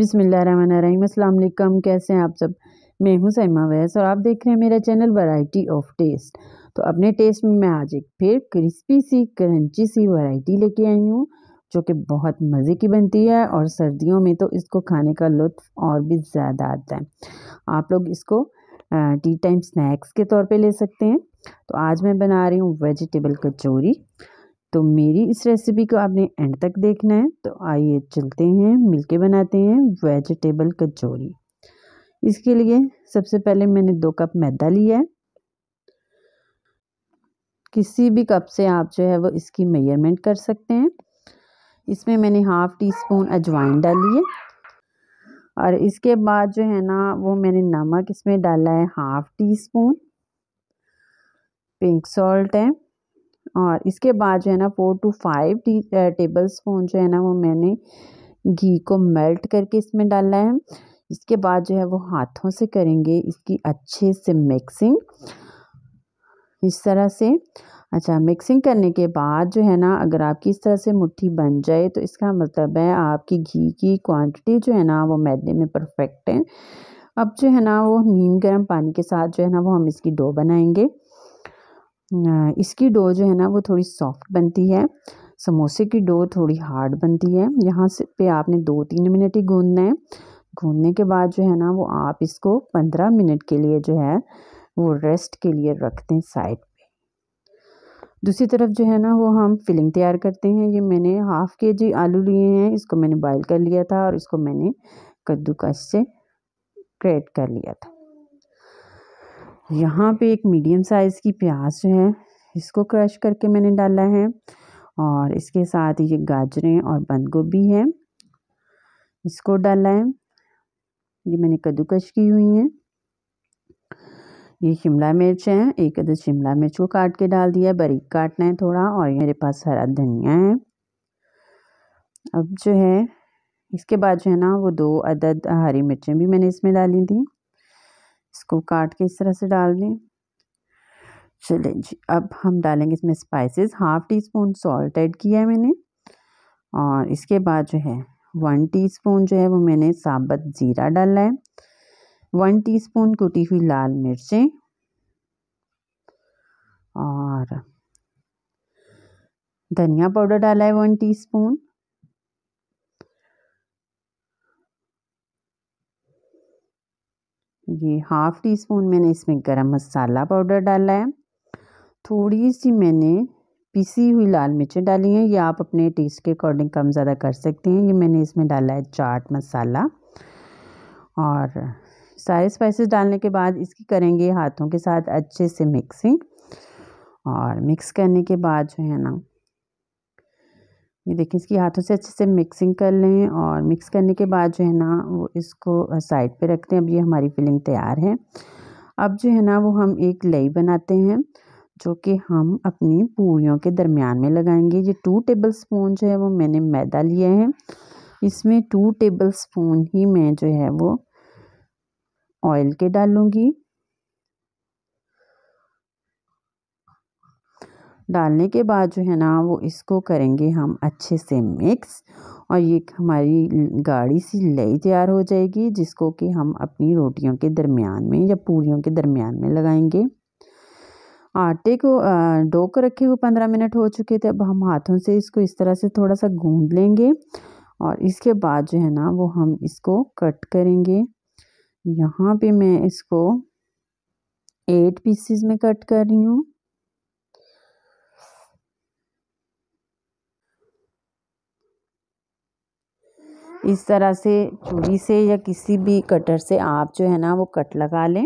बिसमीम अल्लाम कैसे हैं आप सब मैं हूं सैमा वैस और आप देख रहे हैं मेरा चैनल वैरायटी ऑफ टेस्ट तो अपने टेस्ट में मैं आज एक फिर क्रिस्पी सी क्रंची सी वैरायटी लेके आई हूँ जो कि बहुत मज़े की बनती है और सर्दियों में तो इसको खाने का लुत्फ और भी ज़्यादा आता है आप लोग इसको टी टाइम स्नैक्स के तौर पर ले सकते हैं तो आज मैं बना रही हूँ वेजिटेबल कचौरी तो मेरी इस रेसिपी को आपने एंड तक देखना है तो आइए चलते हैं मिलके बनाते हैं वेजिटेबल कचौरी इसके लिए सबसे पहले मैंने दो कप मैदा लिया है किसी भी कप से आप जो है वो इसकी मेजरमेंट कर सकते हैं इसमें मैंने हाफ़ टी स्पून अजवाइन डाली है और इसके बाद जो है ना वो मैंने नमक इसमें डाला है half teaspoon pink salt है और इसके बाद जो है ना four to five tablespoon जो है ना वो मैंने घी को मेल्ट करके इसमें डाला है इसके बाद जो है वो हाथों से करेंगे इसकी अच्छे से मिक्सिंग इस तरह से अच्छा मिक्सिंग करने के बाद जो है ना अगर आपकी इस तरह से मुट्ठी बन जाए तो इसका मतलब है आपकी घी की क्वांटिटी जो है ना वो मैदे में परफेक्ट है अब जो है ना वो नीम गर्म पानी के साथ जो है ना वो हम इसकी डो बनाएंगे इसकी डो जो है ना वो थोड़ी सॉफ्ट बनती है समोसे की डो थोड़ी हार्ड बनती है यहाँ से पे आपने दो तीन मिनट ही गूंदना है गूंदने के बाद जो है ना वो आप इसको पंद्रह मिनट के लिए जो है वो रेस्ट के लिए रख दें साइड पे दूसरी तरफ जो है ना वो हम फिलिंग तैयार करते हैं ये मैंने हाफ़ के जी आलू लिए हैं इसको मैंने बॉयल कर लिया था और इसको मैंने कद्दूकस से क्रेड कर लिया था यहाँ पे एक मीडियम साइज़ की प्याज है इसको क्रश करके मैंने डाला है और इसके साथ ये गाजरें और बंद गोभी है इसको डाला है ये मैंने कद्दूकस की हुई है ये शिमला मिर्च है एक अदर शिमला मिर्च को काट के डाल दिया बारीक काटना है थोड़ा और मेरे पास हरा धनिया है अब जो है इसके बाद जो है ना वो दो अदद हरी मिर्चें भी मैंने इसमें डाली थी इसको काट के इस तरह से डाल दें चले जी अब हम डालेंगे इसमें spices half teaspoon salt add किया है मैंने और इसके बाद जो है वन टीस्पून जो है वो मैंने साबत ज़ीरा डाला है वन टीस्पून कुटी हुई लाल मिर्चें और धनिया पाउडर डाला है वन टीस्पून ये हाफ़ टी स्पून मैंने इसमें गरम मसाला पाउडर डाला है थोड़ी सी मैंने पीसी हुई लाल मिर्चें डाली हैं ये आप अपने टेस्ट के अकॉर्डिंग कम ज़्यादा कर सकते हैं ये मैंने इसमें डाला है चाट मसाला और सारे स्पाइसेस डालने के बाद इसकी करेंगे हाथों के साथ अच्छे से मिक्सिंग और मिक्स करने के बाद जो है ना ये देखें इसकी हाथों से अच्छे से मिक्सिंग कर लें और मिक्स करने के बाद जो है ना वो इसको साइड पे रखते हैं अब ये हमारी फिलिंग तैयार है अब जो है ना वो हम एक लई बनाते हैं जो कि हम अपनी पूड़ियों के दरमियान में लगाएंगे ये टू टेबल स्पून जो है वो मैंने मैदा लिया है इसमें टू टेबल स्पून ही मैं जो है वो ऑयल के डालूँगी डालने के बाद जो है ना वो इसको करेंगे हम अच्छे से मिक्स और ये हमारी गाढ़ी सी लई तैयार हो जाएगी जिसको कि हम अपनी रोटियों के दरमियान में या पूरियों के दरमियान में लगाएंगे आटे को डो कर रखे हुए पंद्रह मिनट हो चुके थे अब हम हाथों से इसको इस तरह से थोड़ा सा गूंद लेंगे और इसके बाद जो है ना वो हम इसको कट करेंगे यहाँ पे मैं इसको एट पीसीज में कट कर रही हूँ इस तरह से चूड़ी से या किसी भी कटर से आप जो है ना वो कट लगा लें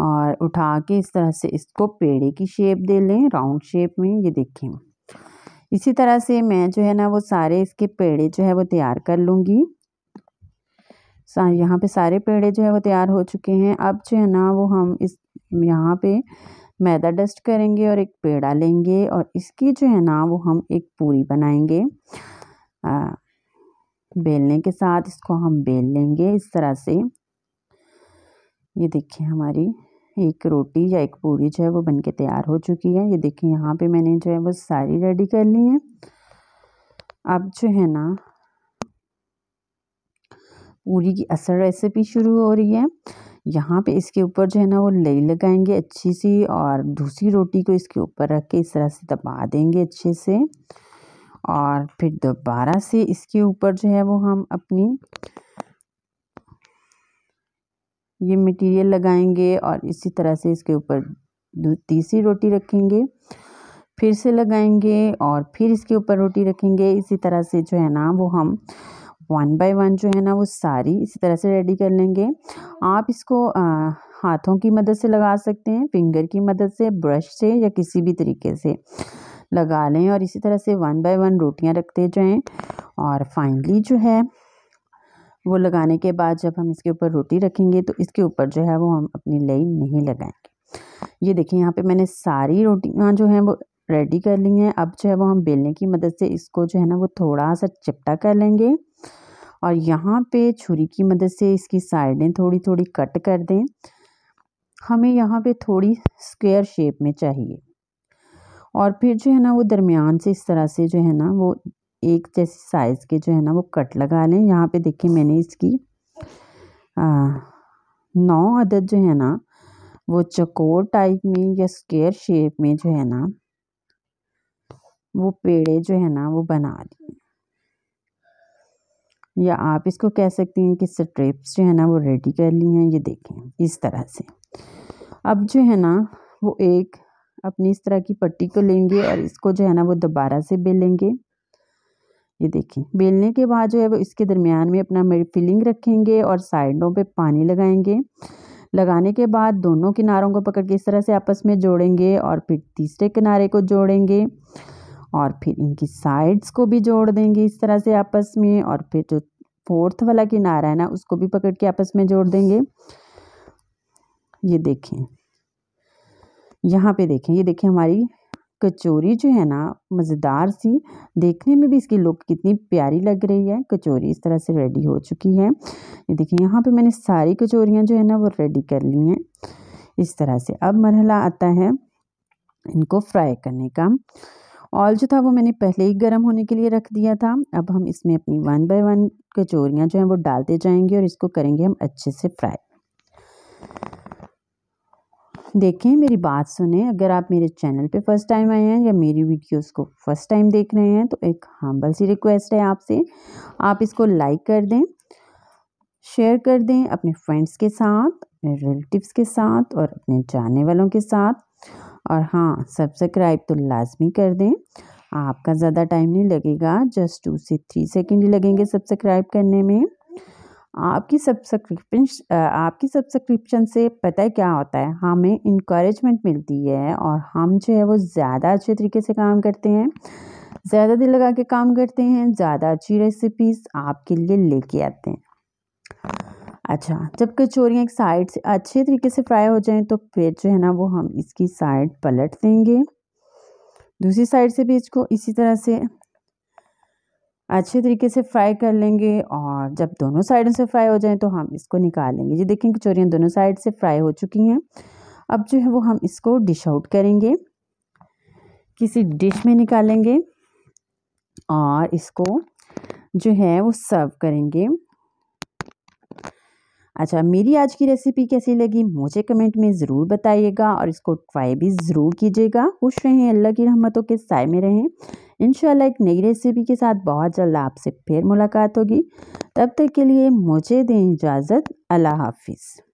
और उठा के इस तरह से इसको पेड़े की शेप दे लें राउंड शेप में ये देखें इसी तरह से मैं जो है ना वो सारे इसके पेड़े जो है वो तैयार कर लूँगी यहाँ पे सारे पेड़े जो है वो तैयार हो चुके हैं अब जो है ना वो हम इस यहाँ पे मैदा डस्ट करेंगे और एक पेड़ा लेंगे और इसकी जो है ना वो हम एक पूरी बनाएंगे आ, बेलने के साथ इसको हम बेल लेंगे इस तरह से ये देखिए हमारी एक रोटी या एक पूरी जो है वो बनके तैयार हो चुकी है ये देखिए यहाँ पे मैंने जो है वो सारी रेडी कर ली है अब जो है ना पूरी की असल रेसिपी शुरू हो रही है यहाँ पे इसके ऊपर जो है ना वो लई लगाएंगे अच्छी सी और दूसरी रोटी को इसके ऊपर रख के इस तरह से दबा देंगे अच्छे से और फिर दोबारा से इसके ऊपर जो है वो हम अपनी ये मटेरियल लगाएंगे और इसी तरह से इसके ऊपर तीसरी रोटी रखेंगे फिर से लगाएंगे और फिर इसके ऊपर रोटी रखेंगे इसी तरह से जो है ना वो हम वन बाय वन जो है ना वो सारी इसी तरह से रेडी कर लेंगे आप इसको आ, हाथों की मदद से लगा सकते हैं फिंगर की मदद से ब्रश से या किसी भी तरीके से लगा लें और इसी तरह से वन बाय वन रोटियां रखते जाएं और फाइनली जो है वो लगाने के बाद जब हम इसके ऊपर रोटी रखेंगे तो इसके ऊपर जो है वो हम अपनी लई नहीं लगाएंगे ये देखिए यहाँ पे मैंने सारी रोटियाँ जो हैं वो रेडी कर ली हैं अब जो है वो हम बेलने की मदद से इसको जो है ना वो थोड़ा सा चिपटा कर लेंगे और यहाँ पे छुरी की मदद से इसकी साइडें थोड़ी थोड़ी कट कर दें हमें यहाँ पे थोड़ी स्क्वायर शेप में चाहिए और फिर जो है ना वो दरमियान से इस तरह से जो है ना वो एक जैसे साइज़ के जो है ना वो कट लगा लें यहाँ पे देखिए मैंने इसकी आ, नौ अदद जो है ना वो चकोर टाइप में या स्क्वेयर शेप में जो है ना वो पेड़े जो है ना वो बना दिए या आप इसको कह सकती हैं कि स्ट्रेप्स जो है ना वो रेडी कर ली हैं ये देखें इस तरह से अब जो है ना वो एक अपनी इस तरह की पट्टी को लेंगे और इसको जो है ना वो दोबारा से बेलेंगे ये देखें बेलने के बाद जो है वो इसके दरमियान में अपना फिलिंग रखेंगे और साइडों पे पानी लगाएंगे लगाने के बाद दोनों किनारों को पकड़ के इस तरह से आपस में जोड़ेंगे और फिर तीसरे किनारे को जोड़ेंगे और फिर इनकी साइड्स को भी जोड़ देंगे इस तरह से आपस में और फिर जो फोर्थ वाला किनारा है ना उसको भी पकड़ के आपस में जोड़ देंगे ये देखें यहाँ पे देखें ये देखें हमारी कचोरी जो है ना मज़ेदार सी देखने में भी इसकी लुक कितनी प्यारी लग रही है कचौरी इस तरह से रेडी हो चुकी है ये देखिए यहाँ पे मैंने सारी कचोरियाँ जो है ना वो रेडी कर ली हैं इस तरह से अब मरहला आता है इनको फ्राई करने का ऑयल जो था वो मैंने पहले ही गर्म होने के लिए रख दिया था अब हम इसमें अपनी वन बाय वन कचोरियाँ जो हैं वो डालते जाएंगे और इसको करेंगे हम अच्छे से फ्राई देखें मेरी बात सुने अगर आप मेरे चैनल पे फर्स्ट टाइम आए हैं या मेरी वीडियोस को फर्स्ट टाइम देख रहे हैं तो एक हम्बल सी रिक्वेस्ट है आपसे आप इसको लाइक कर दें शेयर कर दें अपने फ्रेंड्स के साथ अपने रिलेटिव्स के साथ और अपने जाने वालों के साथ और हाँ सब्सक्राइब तो लाजमी कर दें आपका ज़्यादा टाइम नहीं लगेगा जस्ट टू से थ्री सेकेंड ही लगेंगे सब्सक्राइब करने में आपकी सब्सक्रिप्शन आपकी सब्सक्रिप्शन से पता है क्या होता है हमें इंक्रेजमेंट मिलती है और हम जो है वो ज़्यादा अच्छे तरीके से काम करते हैं ज़्यादा दिल लगा के काम करते हैं ज़्यादा अच्छी रेसिपीज़ आपके लिए लेके आते हैं अच्छा जब कचोरियाँ एक साइड से अच्छे तरीके से फ्राई हो जाएं तो फिर जो है ना वो हम इसकी साइड पलट देंगे दूसरी साइड से भी इसको इसी तरह से अच्छे तरीके से फ्राई कर लेंगे और जब दोनों साइडों से फ्राई हो जाएं तो हम इसको निकाल लेंगे ये देखें कचोरियाँ दोनों साइड से फ्राई हो चुकी हैं अब जो है वो हम इसको डिश आउट करेंगे किसी डिश में निकालेंगे और इसको जो है वो सर्व करेंगे अच्छा मेरी आज की रेसिपी कैसी लगी मुझे कमेंट में ज़रूर बताइएगा और इसको ट्राई भी ज़रूर कीजिएगा खुश रहें अल्लाह की रहमतों के साय में रहें इन एक नई रेसिपी के साथ बहुत जल्द आपसे फिर मुलाकात होगी तब तक के लिए मुझे दें इजाज़त अल्लाह हाफिज़